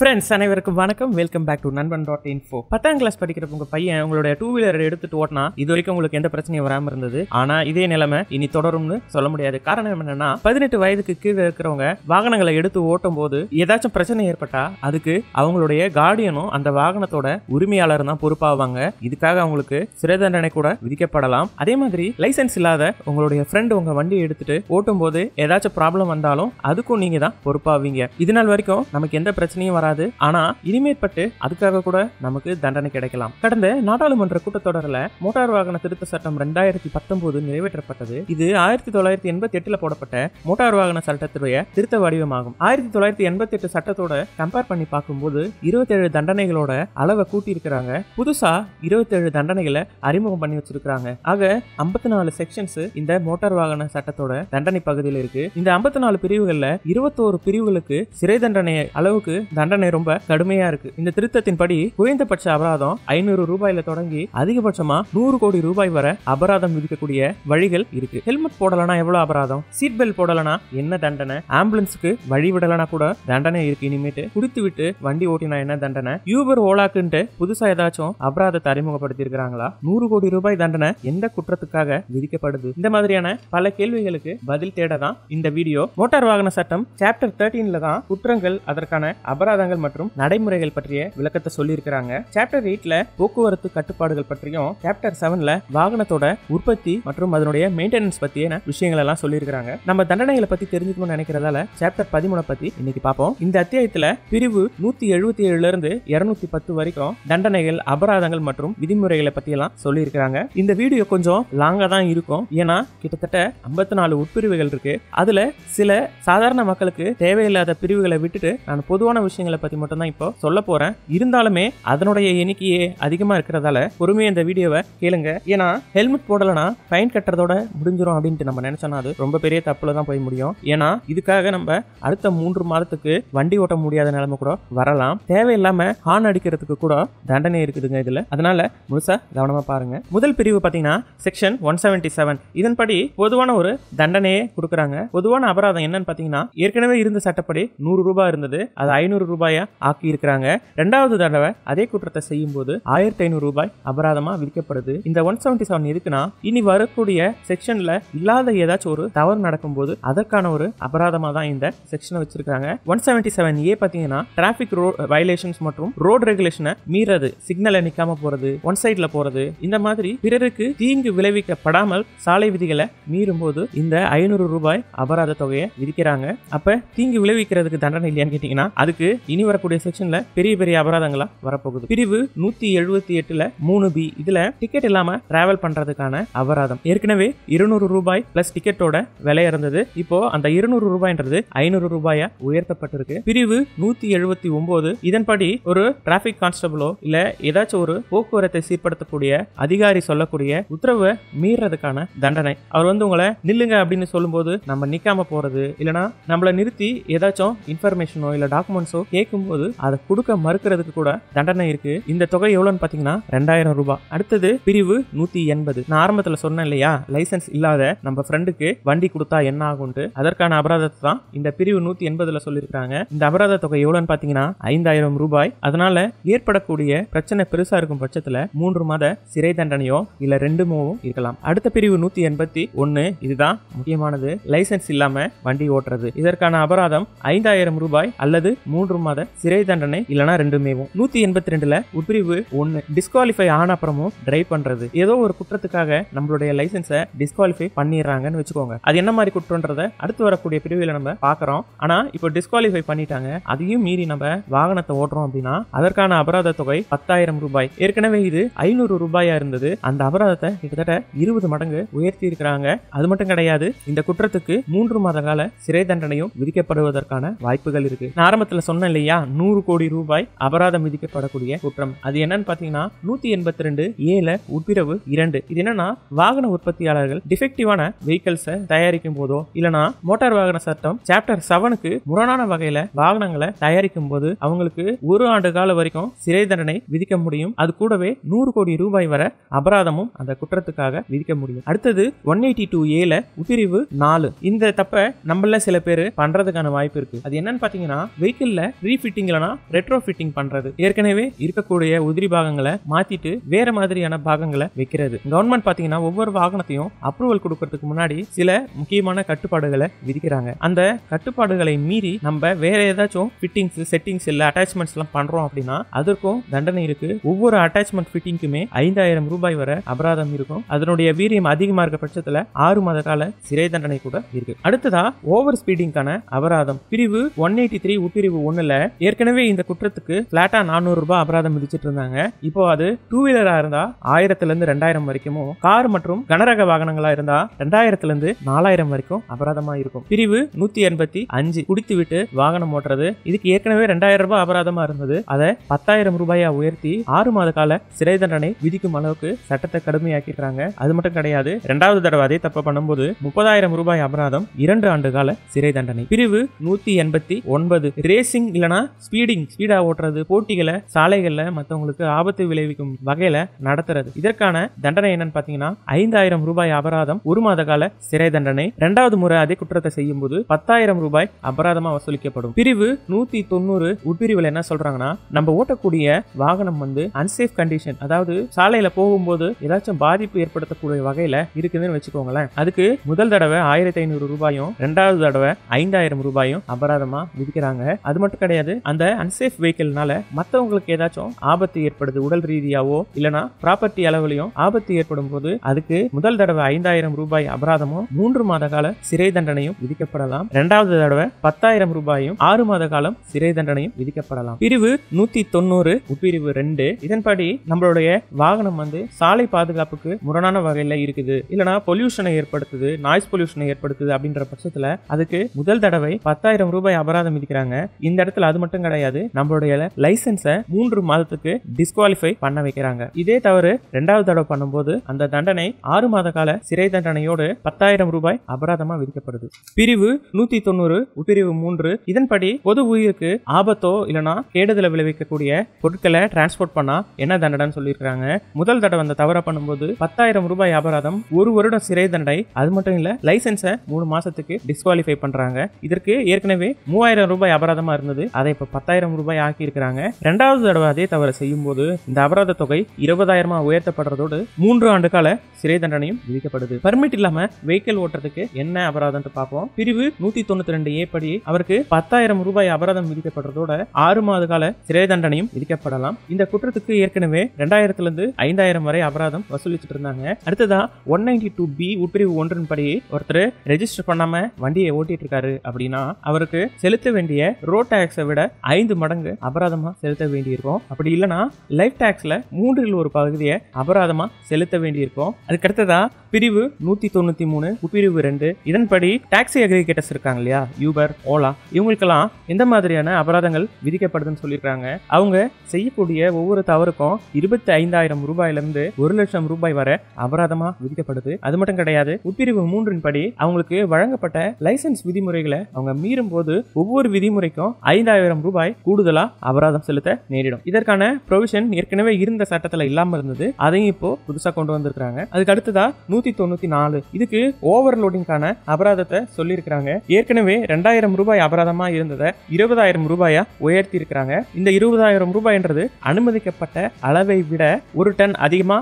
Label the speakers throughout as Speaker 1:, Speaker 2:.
Speaker 1: friends அனைவருக்கும் வணக்கம் welcome back to Nanban dot info பத்தாம் கிளாஸ் படிக்கிற உங்க பையன் உங்களுடைய டூ வீலர் எடுத்துட்டு ஓட்டினா இது வரைக்கும் உங்களுக்கு எந்த பிரச்சனையும் வராமல் இருந்தது ஆனா இதே நிலைமை இனி தொடரும்னு சொல்ல முடியாது காரணம் என்னன்னா பதினெட்டு வயதுக்கு கீழே இருக்கிறவங்க வாகனங்களை எடுத்து ஓட்டும் போது ஏதாச்சும் பிரச்சனை ஏற்பட்டா அதுக்கு அவங்களுடைய கார்டியனும் அந்த வாகனத்தோட உரிமையாளர் தான் பொறுப்பாவாங்க இதுக்காக அவங்களுக்கு சிறை தண்டனை கூட விதிக்கப்படலாம் அதே மாதிரி லைசன்ஸ் இல்லாத உங்களுடைய ஃப்ரெண்டு உங்க வண்டியை எடுத்துட்டு ஓட்டும் போது ஏதாச்சும் ப்ராப்ளம் வந்தாலும் அதுக்கும் நீங்க தான் பொறுப்பாவீங்க இது நாள் வரைக்கும் நமக்கு எந்த பிரச்சனையும் வராது வராது ஆனா இனிமேற்பட்டு அதுக்காக கூட நமக்கு தண்டனை கிடைக்கலாம் கடந்த நாடாளுமன்ற கூட்டத்தொடரில் மோட்டார் வாகன திருத்த சட்டம் ரெண்டாயிரத்தி பத்தொன்பது நிறைவேற்றப்பட்டது இது ஆயிரத்தி தொள்ளாயிரத்தி எண்பத்தி எட்டுல போடப்பட்ட மோட்டார் வாகன சட்டத்துடைய திருத்த வடிவமாகும் ஆயிரத்தி தொள்ளாயிரத்தி எண்பத்தி எட்டு சட்டத்தோட கம்பேர் பண்ணி பார்க்கும்போது இருபத்தேழு தண்டனைகளோட அளவை கூட்டி இருக்கிறாங்க புதுசா இருபத்தேழு தண்டனைகளை அறிமுகம் பண்ணி வச்சிருக்காங்க ஆக ஐம்பத்தி நாலு செக்ஷன்ஸ் இந்த மோட்டார் வாகன சட்டத்தோட தண்டனை பகுதியில் இருக்கு இந்த ஐம்பத்தி நாலு பிரிவுகள்ல இருபத்தோரு பிரிவுகளுக்கு சிறை தண்டனை அளவுக்கு தண்டனை தண்டனை ரொம்ப கடுமையா இருக்கு இந்த திருத்தத்தின் படி குறைந்தபட்ச அபராதம் ஐநூறு ரூபாயில தொடங்கி அதிகபட்சமா நூறு கோடி ரூபாய் வரை அபராதம் விதிக்கக்கூடிய வழிகள் இருக்கு ஹெல்மெட் போடலனா எவ்வளவு அபராதம் சீட் பெல்ட் போடலனா என்ன தண்டனை ஆம்புலன்ஸுக்கு வழி விடலனா கூட தண்டனை இருக்கு இனிமேட்டு குடித்து விட்டு வண்டி ஓட்டினா என்ன தண்டனை யூபர் ஓலாக்குன்ட்டு புதுசா ஏதாச்சும் அபராதத்தை அறிமுகப்படுத்தி இருக்கிறாங்களா நூறு கோடி ரூபாய் தண்டனை எந்த குற்றத்துக்காக விதிக்கப்படுது இந்த மாதிரியான பல கேள்விகளுக்கு பதில் தேட தான் இந்த வீடியோ மோட்டார் வாகன சட்டம் சாப்டர் தேர்ட்டீன்ல தான் குற்றங்கள் அதற்கான அபராதங்கள் சட்டங்கள் மற்றும் நடைமுறைகள் பற்றிய விளக்கத்தை சொல்லியிருக்கிறாங்க சாப்டர் எயிட்ல போக்குவரத்து கட்டுப்பாடுகள் பற்றியும் சாப்டர் செவன்ல வாகனத்தோட உற்பத்தி மற்றும் அதனுடைய மெயின்டெனன்ஸ் பத்திய விஷயங்கள் எல்லாம் சொல்லியிருக்கிறாங்க நம்ம தண்டனைகளை பத்தி தெரிஞ்சுக்கணும்னு நினைக்கிறதால சாப்டர் பதிமூணு பத்தி இன்னைக்கு பார்ப்போம் இந்த அத்தியாயத்துல பிரிவு நூத்தி எழுபத்தி ஏழுல இருந்து இருநூத்தி பத்து வரைக்கும் தண்டனைகள் அபராதங்கள் மற்றும் விதிமுறைகளை பத்தி எல்லாம் சொல்லியிருக்கிறாங்க இந்த வீடியோ கொஞ்சம் லாங்கா தான் இருக்கும் ஏன்னா கிட்டத்தட்ட ஐம்பத்தி நாலு உட்பிரிவுகள் இருக்கு அதுல சில சாதாரண மக்களுக்கு தேவையில்லாத பிரிவுகளை விட்டுட்டு நான் பொதுவான விஷயங்களை மட்டும் தான் இப்போ சொல்ல போறேன் இருந்தாலுமே அதனுடைய எண்ணிக்கையே அதிகமா இருக்கிறதால பொறுமையாக இந்த வீடியோவை கேளுங்க ஏன்னா ஹெல்மெட் போடலைன்னா ஃபைன் கட்டுறதோட முடிஞ்சிடும் அப்படின்ட்டு நம்ம நினைச்சோம் அது ரொம்ப பெரிய தப்புல தான் போய் முடியும் ஏன்னா இதுக்காக நம்ம அடுத்த மூன்று மாதத்துக்கு வண்டி ஓட்ட முடியாத நிலைமை கூட வரலாம் தேவையில்லாம ஹார்ன் அடிக்கிறதுக்கு கூட தண்டனை இருக்குதுங்க இதுல அதனால முழுசா கவனமா பாருங்க முதல் பிரிவு பாத்தீங்கன்னா செக்ஷன் ஒன் செவன்டி செவன் இதன்படி பொதுவான ஒரு தண்டனையே கொடுக்குறாங்க பொதுவான அபராதம் என்னன்னு பாத்தீங்கன்னா ஏற்கனவே இருந்த சட்டப்படி நூறு ரூபாய் இருந்தது அது ஐநூறு ரூபாய் ரூபாயா ஆக்கி இருக்கிறாங்க ரெண்டாவது தடவை அதே குற்றத்தை செய்யும் போது ஆயிரத்தி ஐநூறு ரூபாய் அபராதமா விதிக்கப்படுது இந்த ஒன் செவன்டி செவன் இருக்குன்னா இனி வரக்கூடிய செக்ஷன்ல இல்லாத ஏதாச்சும் ஒரு தவறு நடக்கும்போது அதற்கான ஒரு அபராதமா தான் இந்த செக்ஷனை வச்சிருக்காங்க ஒன் செவன்டி செவன் ஏ பாத்தீங்கன்னா டிராபிக் ரோ வயலேஷன்ஸ் மற்றும் ரோடு ரெகுலேஷனை மீறது சிக்னலை நிக்காம போறது ஒன் சைட்ல போறது இந்த மாதிரி பிறருக்கு தீங்கு விளைவிக்கப்படாமல் சாலை விதிகளை மீறும் போது இந்த ஐநூறு ரூபாய் அபராத தொகையை விதிக்கிறாங்க அப்ப தீங்கு விளைவிக்கிறதுக்கு தண்டனை இல்லையான்னு கேட்டீங்கன்னா அதுக்கு இனி வரக்கூடிய செக்ஷன்ல பெரிய பெரிய அபராதங்களா வரப்போகுது பிரிவு நூத்தி எழுபத்தி எட்டுல மூணு பி இதுல டிக்கெட் இல்லாம டிராவல் பண்றதுக்கான அபராதம் ஏற்கனவே இருநூறு ரூபாய் பிளஸ் டிக்கெட்டோட விலை இருந்தது இப்போ அந்த இருநூறு ரூபாய்ன்றது ஐநூறு ரூபாயா உயர்த்தப்பட்டிருக்கு பிரிவு நூத்தி எழுபத்தி ஒன்பது இதன்படி ஒரு டிராபிக் கான்ஸ்டபிளோ இல்ல ஏதாச்சும் ஒரு போக்குவரத்தை சீர்படுத்தக்கூடிய அதிகாரி சொல்லக்கூடிய உத்தரவை மீறதுக்கான தண்டனை அவர் வந்து உங்களை நில்லுங்க அப்படின்னு சொல்லும்போது நம்ம நிக்காம போறது இல்லைனா நம்மளை நிறுத்தி ஏதாச்சும் இன்ஃபர்மேஷனோ இல்ல டாக்குமெண்ட்ஸோ கேட்கும்போது அதை கொடுக்க மறுக்கிறதுக்கு கூட தண்டனை இருக்கு இந்த தொகை எவ்வளோன்னு பார்த்தீங்கன்னா ரெண்டாயிரம் ரூபாய் அடுத்தது பிரிவு நூற்றி எண்பது நான் ஆரம்பத்தில் சொன்னேன் இல்லையா லைசன்ஸ் இல்லாத நம்ம ஃப்ரெண்டுக்கு வண்டி கொடுத்தா என்ன ஆகும்ட்டு அதற்கான அபராதத்தை தான் இந்த பிரிவு நூற்றி எண்பதில் சொல்லியிருக்காங்க இந்த அபராத தொகை எவ்வளோன்னு பார்த்தீங்கன்னா ஐந்தாயிரம் ரூபாய் அதனால ஏற்படக்கூடிய பிரச்சனை பெருசா இருக்கும் பட்சத்தில் மூன்று மாத சிறை தண்டனையோ இல்லை ரெண்டு இருக்கலாம் அடுத்த பிரிவு நூற்றி எண்பத்தி ஒன்று இதுதான் முக்கியமானது லைசன்ஸ் இல்லாமல் வண்டி ஓட்டுறது இதற்கான அபராதம் ஐந்தாயிரம் ரூபாய் அல்லது மூன்று மாதம் மாத சிறை தண்டனை இல்லனா ரெண்டுமேவும் நூத்தி எண்பத்தி ரெண்டுல உட்பிரிவு ஒன்னு டிஸ்குவாலிஃபை ஆன அப்புறமும் டிரைவ் பண்றது ஏதோ ஒரு குற்றத்துக்காக நம்மளுடைய லைசன்ஸை டிஸ்குவாலிஃபை பண்ணிடுறாங்கன்னு வச்சுக்கோங்க அது என்ன மாதிரி குற்றம்ன்றத அடுத்து வரக்கூடிய பிரிவுல நம்ம பாக்குறோம் ஆனா இப்போ டிஸ்குவாலிஃபை பண்ணிட்டாங்க அதையும் மீறி நம்ம வாகனத்தை ஓடுறோம் அப்படின்னா அதற்கான அபராத தொகை பத்தாயிரம் ரூபாய் ஏற்கனவே இது ஐநூறு ரூபாயா இருந்தது அந்த அபராதத்தை கிட்டத்தட்ட இருபது மடங்கு உயர்த்தி இருக்கிறாங்க அது மட்டும் கிடையாது இந்த குற்றத்துக்கு மூன்று மாத கால சிறை தண்டனையும் விதிக்கப்படுவதற்கான வாய்ப்புகள் இருக்கு நான் ஆரம்பத்துல சொன்ன இல்லையா நூறு கோடி ரூபாய் அபராதம் விதிக்கப்படக்கூடிய குற்றம் அது என்னன்னு பாத்தீங்கன்னா நூத்தி எண்பத்தி ரெண்டு ஏழு உட்பிரிவு இரண்டு இது என்னன்னா வாகன உற்பத்தியாளர்கள் டிஃபெக்டிவான வெஹிக்கல்ஸை தயாரிக்கும் போதோ இல்லனா மோட்டார் வாகன சட்டம் சாப்டர் செவனுக்கு முரணான வகையில வாகனங்களை தயாரிக்கும் போது அவங்களுக்கு ஒரு ஆண்டு கால வரைக்கும் சிறை தண்டனை விதிக்க முடியும் அது கூடவே நூறு கோடி ரூபாய் வர அபராதமும் அந்த குற்றத்துக்காக விதிக்க முடியும் அடுத்தது ஒன் எயிட்டி டூ ஏல உட்பிரிவு நாலு இந்த தப்ப நம்மள சில பேர் பண்றதுக்கான வாய்ப்பு இருக்கு அது என்னன்னு பாத்தீங்கன்னா வெஹிக்கிள்ல ரீஃபிட்டிங் இல்லைனா ரெட்ரோ ஃபிட்டிங் பண்றது ஏற்கனவே இருக்கக்கூடிய உதிரி பாகங்களை மாத்திட்டு வேற மாதிரியான பாகங்களை வைக்கிறது கவர்மெண்ட் பாத்தீங்கன்னா ஒவ்வொரு வாகனத்தையும் அப்ரூவல் கொடுக்கறதுக்கு முன்னாடி சில முக்கியமான கட்டுப்பாடுகளை விதிக்கிறாங்க அந்த கட்டுப்பாடுகளை மீறி நம்ம வேற ஏதாச்சும் ஃபிட்டிங்ஸ் செட்டிங்ஸ் இல்ல அட்டாச்மெண்ட்ஸ் எல்லாம் பண்றோம் அப்படின்னா அதற்கும் தண்டனை இருக்கு ஒவ்வொரு அட்டாச்மெண்ட் ஃபிட்டிங்க்குமே ஐந்தாயிரம் ரூபாய் வரை அபராதம் இருக்கும் அதனுடைய வீரியம் அதிகமா இருக்க பட்சத்துல ஆறு மாத கால சிறை தண்டனை கூட இருக்கு அடுத்ததா ஓவர் ஸ்பீடிங்கான அபராதம் பிரிவு ஒன் எயிட்டி த்ரீ உட்பிரிவு ஒன்னுல ஏற்கனவே இந்த குற்றத்துக்கு பிளாட்டா நானூறு ரூபாய் அபராதம் விதிச்சிட்டு இருந்தாங்க இப்போ அது டூ வீலரா இருந்தா ஆயிரத்துல இருந்து ரெண்டாயிரம் வரைக்கும் கார் மற்றும் கனரக வாகனங்களா இருந்தா ரெண்டாயிரத்துல இருந்து நாலாயிரம் வரைக்கும் அபராதமா இருக்கும் பிரிவு நூத்தி எண்பத்தி அஞ்சு குடித்து விட்டு வாகனம் ஓட்டுறது இதுக்கு ஏற்கனவே ரெண்டாயிரம் ரூபாய் அபராதமா இருந்தது அதை பத்தாயிரம் ரூபாயா உயர்த்தி ஆறு மாத கால சிறை தண்டனை விதிக்கும் அளவுக்கு சட்டத்தை கடுமையாக்கிடுறாங்க அது மட்டும் கிடையாது இரண்டாவது தடவை அதே தப்ப பண்ணும்போது முப்பதாயிரம் ரூபாய் அபராதம் இரண்டு ஆண்டு கால சிறை தண்டனை பிரிவு நூத்தி எண்பத்தி ஒன்பது ரேசிங் இல்ல என்னன்னா ஸ்பீடிங் ஸ்பீடாக ஓட்டுறது போட்டிகளை சாலைகளில் மற்றவங்களுக்கு ஆபத்து விளைவிக்கும் வகையில் நடத்துறது இதற்கான தண்டனை என்னன்னு பார்த்தீங்கன்னா ஐந்தாயிரம் ரூபாய் அபராதம் ஒரு மாத கால சிறை தண்டனை இரண்டாவது முறை அதே குற்றத்தை செய்யும் போது பத்தாயிரம் ரூபாய் அபராதமாக வசூலிக்கப்படும் பிரிவு நூத்தி தொண்ணூறு உட்பிரிவில் என்ன சொல்றாங்கன்னா நம்ம ஓட்டக்கூடிய வாகனம் வந்து அன்சேஃப் கண்டிஷன் அதாவது சாலையில போகும்போது ஏதாச்சும் பாதிப்பு ஏற்படுத்தக்கூடிய வகையில இருக்குதுன்னு வச்சுக்கோங்களேன் அதுக்கு முதல் தடவை ஆயிரத்தி ஐநூறு ரூபாயும் ரெண்டாவது தடவை ஐந்தாயிரம் ரூபாயும் அபராதமா விதிக்கிறாங்க அது மட்டும் கிடையாது கிடையாது அந்த அன்சேஃப் வெஹிக்கிள்னால மத்தவங்களுக்கு ஏதாச்சும் ஆபத்து ஏற்படுது உடல் ரீதியாவோ இல்லனா ப்ராப்பர்ட்டி அளவுலையும் ஆபத்து ஏற்படும் போது அதுக்கு முதல் தடவை ஐந்தாயிரம் ரூபாய் அபராதமும் மூன்று மாத கால சிறை தண்டனையும் விதிக்கப்படலாம் இரண்டாவது தடவை பத்தாயிரம் ரூபாயும் ஆறு மாத காலம் சிறை தண்டனையும் விதிக்கப்படலாம் பிரிவு நூத்தி தொண்ணூறு உப்பிரிவு ரெண்டு இதன்படி நம்மளுடைய வாகனம் வந்து சாலை பாதுகாப்புக்கு முரணான வகையில இருக்குது இல்லனா பொல்யூஷனை ஏற்படுத்துது நாய்ஸ் பொல்யூஷனை ஏற்படுத்துது அப்படின்ற பட்சத்துல அதுக்கு முதல் தடவை பத்தாயிரம் ரூபாய் அபராதம் விதிக்கிறாங்க இந்த இடத்துல மாநிலத்தில் அது மட்டும் கிடையாது நம்மளுடைய லைசன்ஸை மூன்று மாதத்துக்கு டிஸ்குவாலிஃபை பண்ண வைக்கிறாங்க இதே தவறு ரெண்டாவது தடவை பண்ணும்போது அந்த தண்டனை ஆறு மாத கால சிறை தண்டனையோடு பத்தாயிரம் ரூபாய் அபராதமா விதிக்கப்படுது பிரிவு நூத்தி தொண்ணூறு உட்பிரிவு மூன்று இதன்படி பொது உயிருக்கு ஆபத்தோ இல்லனா கேடுதல விளைவிக்கக்கூடிய பொருட்களை டிரான்ஸ்போர்ட் பண்ணா என்ன தண்டனை சொல்லியிருக்காங்க முதல் தடவை அந்த தவறை பண்ணும்போது பத்தாயிரம் ரூபாய் அபராதம் ஒரு வருடம் சிறை தண்டனை அது மட்டும் இல்ல லைசன்ஸை மூணு மாசத்துக்கு டிஸ்குவாலிஃபை பண்றாங்க இதற்கு ஏற்கனவே மூவாயிரம் ரூபாய் அபராதமா இருந்தது அதை இப்போ பத்தாயிரம் ரூபாய் ஆக்கி இருக்கிறாங்க ரெண்டாவது தடவை அதே தவறு செய்யும் போது இந்த அபராத தொகை இருபதாயிரமா உயர்த்தப்படுறதோடு மூன்று ஆண்டு கால சிறை தண்டனையும் விதிக்கப்படுது பர்மிட் இல்லாம வெஹிக்கிள் ஓட்டுறதுக்கு என்ன அபராதம் பார்ப்போம் பிரிவு நூத்தி தொண்ணூத்தி ரெண்டு ஏ படி அவருக்கு பத்தாயிரம் ரூபாய் அபராதம் விதிக்கப்படுறதோட ஆறு மாத கால சிறை தண்டனையும் விதிக்கப்படலாம் இந்த குற்றத்துக்கு ஏற்கனவே ரெண்டாயிரத்துல இருந்து ஐந்தாயிரம் வரை அபராதம் வசூலிச்சுட்டு இருந்தாங்க அடுத்ததா ஒன் நைன்டி டூ பி உட்பிரிவு ஒன்றின் படி ஒருத்தர் ரெஜிஸ்டர் பண்ணாம வண்டியை ஓட்டிட்டு இருக்காரு அப்படின்னா அவருக்கு செலுத்த வேண்டிய ரோட் டாக்ஸ் டாக்ஸை விட ஐந்து மடங்கு அபராதமாக செலுத்த வேண்டியிருக்கும் அப்படி இல்லைனா லைஃப் டாக்ஸில் மூன்றில் ஒரு பகுதியை அபராதமாக செலுத்த வேண்டியிருக்கும் அதுக்கடுத்ததா பிரிவு நூற்றி தொண்ணூற்றி மூணு உப்பிரிவு ரெண்டு இதன்படி டாக்ஸி அக்ரிகேட்டர்ஸ் இருக்காங்க இல்லையா யூபர் ஓலா இவங்களுக்கெல்லாம் எந்த மாதிரியான அபராதங்கள் விதிக்கப்படுதுன்னு சொல்லியிருக்காங்க அவங்க செய்யக்கூடிய ஒவ்வொரு தவறுக்கும் இருபத்தி ஐந்தாயிரம் ரூபாயிலிருந்து ஒரு லட்சம் ரூபாய் வரை அபராதமாக விதிக்கப்படுது அது மட்டும் கிடையாது உட்பிரிவு மூன்றின்படி அவங்களுக்கு வழங்கப்பட்ட லைசன்ஸ் விதிமுறைகளை அவங்க மீறும் போது ஒவ்வொரு விதிமுறைக்கும் ஐந்து ஐந்தாயிரம் ரூபாய் கூடுதலா அபராதம் செலுத்த நேரிடும் இதற்கான ப்ரொவிஷன் ஏற்கனவே இருந்த சட்டத்துல இல்லாம இருந்தது அதையும் இப்போ புதுசா கொண்டு வந்திருக்காங்க அதுக்கு அடுத்ததா நூத்தி தொண்ணூத்தி நாலு இதுக்கு ஓவர்லோடிங்கான அபராதத்தை சொல்லியிருக்கிறாங்க ஏற்கனவே ரெண்டாயிரம் ரூபாய் அபராதமா இருந்ததை இருபதாயிரம் ரூபாயா உயர்த்தி இருக்கிறாங்க இந்த இருபதாயிரம் ரூபாய்ன்றது அனுமதிக்கப்பட்ட அளவை விட ஒரு டன் அதிகமா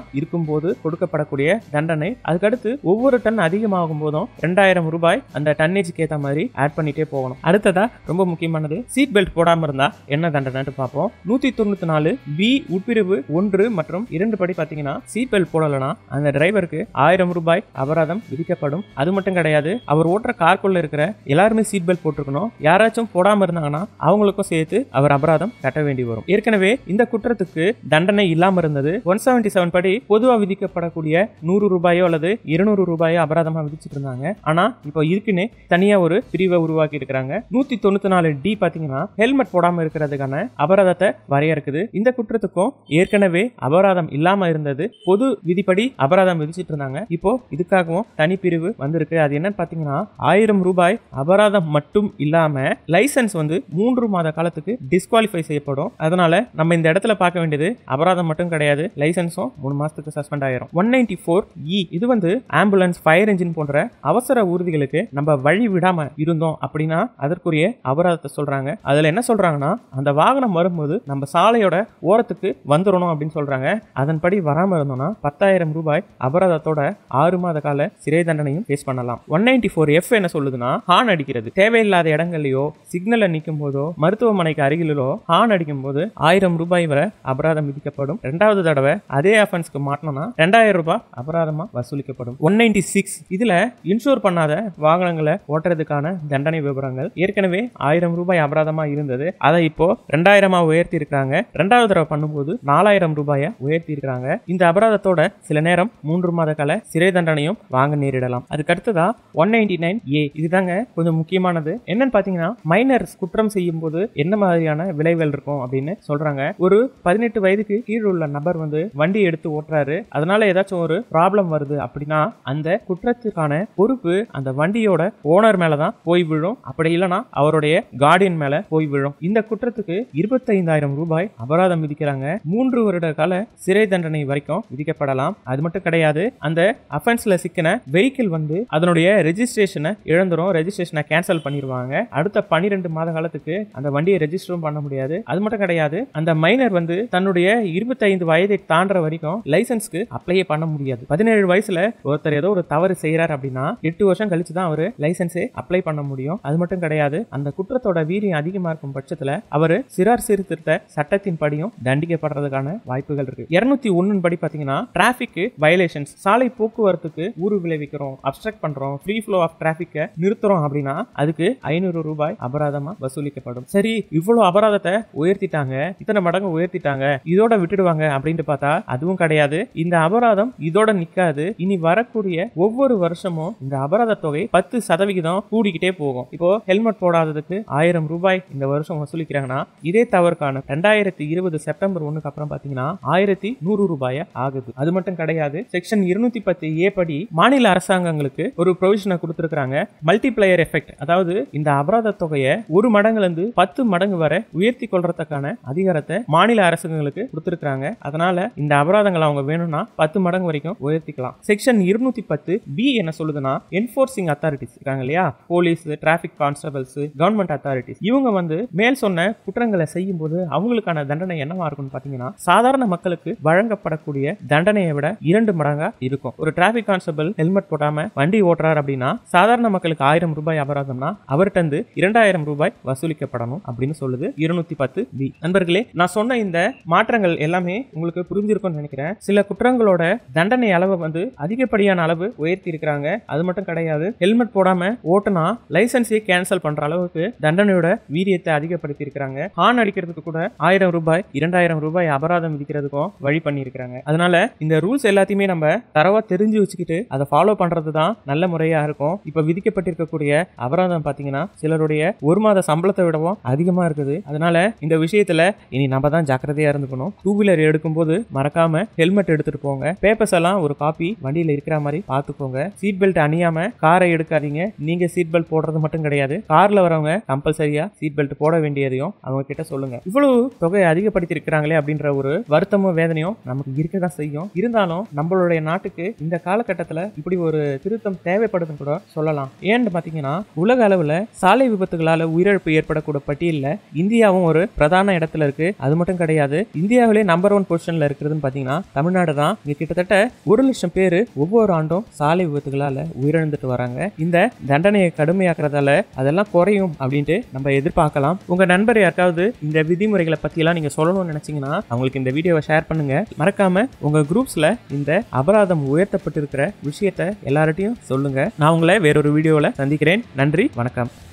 Speaker 1: போது கொடுக்கப்படக்கூடிய தண்டனை அதுக்கடுத்து ஒவ்வொரு டன் அதிகமாகும் போதும் ரெண்டாயிரம் ரூபாய் அந்த டன்னேஜ்க்கு ஏற்ற மாதிரி ஆட் பண்ணிட்டே போகணும் அடுத்ததா ரொம்ப முக்கியமானது சீட் பெல்ட் போடாம இருந்தால் என்ன தண்டனை பார்ப்போம் நூற்றி தொண்ணூத்தி நாலு பி உட்பிரிவு ஒன்று மற்றும் இரண்டு படி பார்த்தீங்கன்னா சீட் பெல்ட் போடலைன்னா அந்த டிரைவருக்கு ஆயிரம் ரூபாய் அபராதம் விதிக்கப்படும் அது மட்டும் கிடையாது அவர் ஓட்டுற கார்க்குள்ளே இருக்கிற எல்லாருமே சீட் பெல்ட் போட்டிருக்கணும் யாராச்சும் போடாமல் இருந்தாங்கன்னா அவங்களுக்கும் சேர்த்து அவர் அபராதம் கட்ட வேண்டி வரும் ஏற்கனவே இந்த குற்றத்துக்கு தண்டனை இல்லாமல் இருந்தது ஒன் செவன்டி செவன் படி பொதுவாக விதிக்கப்படக்கூடிய நூறு ரூபாயோ அல்லது இருநூறு ரூபாயோ அபராதமாக விதிச்சிட்டு இருந்தாங்க ஆனால் இப்போ இருக்குன்னு தனியாக ஒரு பிரிவை உருவாக்கி இருக்கிறாங்க நூற்றி தொண்ணூற்றி நாலு டி பார்த்தீங்கன்னா ஹெல்மெட் போடாமல் இருக்கிறதுக்கான அபராதத்தை வரையறுக்குது இந்த குற்றத்துக்கும் ஏற்கனவே அபராதம் இல்லாமல் இருந்தது பொது விதிப்படி அபராதம் விதிச்சிட்டு இருந்தாங்க இப்போ இதுக்காகவும் தனிப்பிரிவு வந்திருக்கு அது என்னன்னு பார்த்தீங்கன்னா ஆயிரம் ரூபாய் அபராதம் மட்டும் இல்லாமல் லைசன்ஸ் வந்து மூன்று மாத காலத்துக்கு டிஸ்குவாலிஃபை செய்யப்படும் அதனால நம்ம இந்த இடத்துல பார்க்க வேண்டியது அபராதம் மட்டும் கிடையாது லைசன்ஸும் மூணு மாசத்துக்கு சஸ்பெண்ட் ஆயிரும் ஒன் நைன்டி ஃபோர் இ இது வந்து ஆம்புலன்ஸ் ஃபயர் இன்ஜின் போன்ற அவசர ஊர்திகளுக்கு நம்ம வழி விடாம இருந்தோம் அப்படின்னா அதற்குரிய அபராதத்தை சொல்றாங்க அது அதில் என்ன சொல்கிறாங்கன்னா அந்த வாகனம் வரும்போது நம்ம சாலையோட ஓரத்துக்கு வந்துடணும் அப்படின்னு சொல்கிறாங்க அதன்படி வராமல் இருந்தோம்னா பத்தாயிரம் ரூபாய் அபராதத்தோட ஆறு மாத கால சிறை தண்டனையும் ஃபேஸ் பண்ணலாம் ஒன் நைன்டி ஃபோர் எஃப் என்ன சொல்லுதுன்னா ஹான் அடிக்கிறது தேவையில்லாத இடங்கள்லையோ சிக்னலில் நிற்கும் போதோ மருத்துவமனைக்கு அருகிலோ ஹான் அடிக்கும் போது ஆயிரம் ரூபாய் வரை அபராதம் விதிக்கப்படும் ரெண்டாவது தடவை அதே அஃபன்ஸ்க்கு மாட்டணும்னா ரெண்டாயிரம் ரூபாய் அபராதமாக வசூலிக்கப்படும் ஒன் நைன்டி சிக்ஸ் இதில் இன்சூர் பண்ணாத வாகனங்களை ஓட்டுறதுக்கான தண்டனை விவரங்கள் ஏற்கனவே ஆயிரம் ரூபாய் அபராதமாக இருந்தது அதை இப்போ ரெண்டாயிரமா உயர்த்தி இருக்காங்க ரெண்டாவது தடவை பண்ணும்போது நாலாயிரம் ரூபாயை உயர்த்தி இருக்காங்க இந்த அபராதத்தோட சில நேரம் மூன்று மாத கால சிறை தண்டனையும் வாங்க நேரிடலாம் அதுக்கு ஒன் நைன்டி நைன் ஏ இதுதாங்க கொஞ்சம் முக்கியமானது என்னன்னு பாத்தீங்கன்னா மைனர்ஸ் குற்றம் செய்யும் போது என்ன மாதிரியான விளைவுகள் இருக்கும் அப்படின்னு சொல்றாங்க ஒரு பதினெட்டு வயதுக்கு கீழ் உள்ள நபர் வந்து வண்டி எடுத்து ஓட்டுறாரு அதனால ஏதாச்சும் ஒரு ப்ராப்ளம் வருது அப்படின்னா அந்த குற்றத்துக்கான பொறுப்பு அந்த வண்டியோட ஓனர் மேலதான் போய் விழும் அப்படி இல்லைன்னா அவருடைய கார்டியன் மேல போய் விழும் இந்த குற்றத்துக்கு இருபத்தைந்தாயிரம் ரூபாய் அபராதம் விதிக்கிறாங்க மூன்று வருட கால சிறை தண்டனை வரைக்கும் விதிக்கப்படலாம் அது மட்டும் கிடையாது அந்த அஃபென்ஸ்ல சிக்கன வெஹிக்கிள் வந்து அதனுடைய ரெஜிஸ்ட்ரேஷனை இழந்துரும் ரெஜிஸ்ட்ரேஷனை கேன்சல் பண்ணிடுவாங்க அடுத்த பனிரெண்டு மாத காலத்துக்கு அந்த வண்டியை ரெஜிஸ்டரும் பண்ண முடியாது அது மட்டும் கிடையாது அந்த மைனர் வந்து தன்னுடைய இருபத்தைந்து வயதை தாண்டுற வரைக்கும் லைசன்ஸ்க்கு அப்ளையே பண்ண முடியாது பதினேழு வயசுல ஒருத்தர் ஏதோ ஒரு தவறு செய்யறாரு அப்படின்னா எட்டு வருஷம் கழிச்சு தான் அவர் லைசன்ஸே அப்ளை பண்ண முடியும் அது மட்டும் கிடையாது அந்த குற்றத்தோட வீரியம் அதிகம் அதிகமா இருக்கும் பட்சத்துல அவர் சிறார் சீர்திருத்த சட்டத்தின் படியும் தண்டிக்கப்படுறதுக்கான வாய்ப்புகள் இருக்கு இருநூத்தி ஒன்னு படி பாத்தீங்கன்னா டிராபிக் வயலேஷன்ஸ் சாலை போக்குவரத்துக்கு ஊறு விளைவிக்கிறோம் அப்டிரக்ட் பண்றோம் ஃப்ரீ ஃப்ளோ ஆஃப் டிராபிக் நிறுத்துறோம் அப்படின்னா அதுக்கு ஐநூறு ரூபாய் அபராதமா வசூலிக்கப்படும் சரி இவ்வளவு அபராதத்தை உயர்த்திட்டாங்க இத்தனை மடங்கு உயர்த்திட்டாங்க இதோட விட்டுடுவாங்க அப்படின்னு பார்த்தா அதுவும் கிடையாது இந்த அபராதம் இதோட நிக்காது இனி வரக்கூடிய ஒவ்வொரு வருஷமும் இந்த அபராத தொகை பத்து சதவிகிதம் கூடிக்கிட்டே போகும் இப்போ ஹெல்மெட் போடாததுக்கு ஆயிரம் ரூபாய் இந்த வருஷம் வசூலிக்கிறாங்கன்னா இதே தவறுக்கான ரெண்டாயிரத்தி இருபது செப்டம்பர் ஒன்றுக்கு அப்புறம் பார்த்தீங்கன்னா ஆயிரத்தி நூறு ரூபாய் ஆகுது அது மட்டும் கிடையாது செக்ஷன் இருநூத்தி பத்து ஏ படி மாநில அரசாங்கங்களுக்கு ஒரு ப்ரொவிஷனை கொடுத்துருக்காங்க மல்டிப்ளையர் எஃபெக்ட் அதாவது இந்த அபராத தொகையை ஒரு மடங்குல இருந்து பத்து மடங்கு வரை உயர்த்தி கொள்றதுக்கான அதிகாரத்தை மாநில அரசாங்கங்களுக்கு கொடுத்துருக்காங்க அதனால இந்த அபராதங்களை அவங்க வேணும்னா பத்து மடங்கு வரைக்கும் உயர்த்திக்கலாம் செக்ஷன் இருநூத்தி பத்து பி என்ன சொல்லுதுன்னா என்போர்சிங் அத்தாரிட்டிஸ் இருக்காங்க இல்லையா police traffic constables government authorities இவங்க வந்து மேல் சொன்ன குற்றங்களை செய்யும் போது அவங்களுக்கான தண்டனை என்னவா இருக்கும்னு பாத்தீங்கன்னா சாதாரண மக்களுக்கு வழங்கப்படக்கூடிய தண்டனையை விட இரண்டு மடங்கா இருக்கும் ஒரு டிராபிக் கான்ஸ்டபிள் ஹெல்மெட் போடாம வண்டி ஓட்டுறாரு அப்படின்னா சாதாரண மக்களுக்கு ஆயிரம் ரூபாய் அபராதம்னா அவர்கிட்ட இருந்து இரண்டாயிரம் ரூபாய் வசூலிக்கப்படணும் அப்படின்னு சொல்லுது இருநூத்தி பத்து பி நண்பர்களே நான் சொன்ன இந்த மாற்றங்கள் எல்லாமே உங்களுக்கு புரிஞ்சிருக்கும்னு நினைக்கிறேன் சில குற்றங்களோட தண்டனை அளவு வந்து அதிகப்படியான அளவு உயர்த்தி இருக்கிறாங்க அது மட்டும் கிடையாது ஹெல்மெட் போடாம ஓட்டுனா லைசன்ஸே கேன்சல் பண்ற அளவுக்கு தண்டனையோட வீரிய வீரியத்தை அதிகப்படுத்தி இருக்கிறாங்க ஹான் அடிக்கிறதுக்கு கூட ஆயிரம் ரூபாய் இரண்டாயிரம் ரூபாய் அபராதம் விதிக்கிறதுக்கும் வழி பண்ணியிருக்கிறாங்க அதனால இந்த ரூல்ஸ் எல்லாத்தையுமே நம்ம தரவா தெரிஞ்சு வச்சுக்கிட்டு அதை ஃபாலோ பண்றது தான் நல்ல முறையா இருக்கும் இப்ப விதிக்கப்பட்டிருக்கக்கூடிய அபராதம் பாத்தீங்கன்னா சிலருடைய ஒரு மாத சம்பளத்தை விடவும் அதிகமா இருக்குது அதனால இந்த விஷயத்துல இனி நம்ம தான் ஜாக்கிரதையா இருந்துக்கணும் டூ வீலர் எடுக்கும்போது மறக்காம ஹெல்மெட் எடுத்துட்டு போங்க பேப்பர்ஸ் எல்லாம் ஒரு காப்பி வண்டியில இருக்கிற மாதிரி பாத்துக்கோங்க சீட் பெல்ட் அணியாம காரை எடுக்காதீங்க நீங்க சீட் பெல்ட் போடுறது மட்டும் கிடையாது கார்ல வரவங்க கம்பல்சரியா சீட் பெல்ட் போட வேண்டியதையும் அவங்க கிட்ட சொல்லுங்க இவ்வளவு தொகையை அதிகப்படுத்தி இருக்கிறாங்களே அப்படின்ற ஒரு வருத்தமும் வேதனையும் நமக்கு இருக்கதான் செய்யும் இருந்தாலும் நம்மளுடைய நாட்டுக்கு இந்த காலகட்டத்தில் இப்படி ஒரு திருத்தம் தேவைப்படுதுன்னு கூட சொல்லலாம் ஏன்னு பார்த்தீங்கன்னா உலக அளவில் சாலை விபத்துகளால் உயிரிழப்பு ஏற்படக்கூடிய பட்டியலில் இந்தியாவும் ஒரு பிரதான இடத்துல இருக்கு அது மட்டும் கிடையாது இந்தியாவிலே நம்பர் ஒன் பொசிஷன்ல இருக்கிறதுன்னு பார்த்தீங்கன்னா தமிழ்நாடு தான் கிட்டத்தட்ட ஒரு லட்சம் பேர் ஒவ்வொரு ஆண்டும் சாலை விபத்துகளால் உயிரிழந்துட்டு வராங்க இந்த தண்டனையை கடுமையாக்குறதால அதெல்லாம் குறையும் அப்படின்ட்டு நம்ம எதிர்பார்க்க பார்க்கலாம் உங்கள் நண்பர் யாருக்காவது இந்த விதிமுறைகளை எல்லாம் நீங்கள் சொல்லணும்னு நினைச்சீங்கன்னா அவங்களுக்கு இந்த வீடியோவை ஷேர் பண்ணுங்கள் மறக்காமல் உங்கள் குரூப்ஸில் இந்த அபராதம் உயர்த்தப்பட்டிருக்கிற விஷயத்த எல்லார்ட்டையும் சொல்லுங்கள் நான் உங்களை வேறொரு வீடியோவில் சந்திக்கிறேன் நன்றி வணக்கம்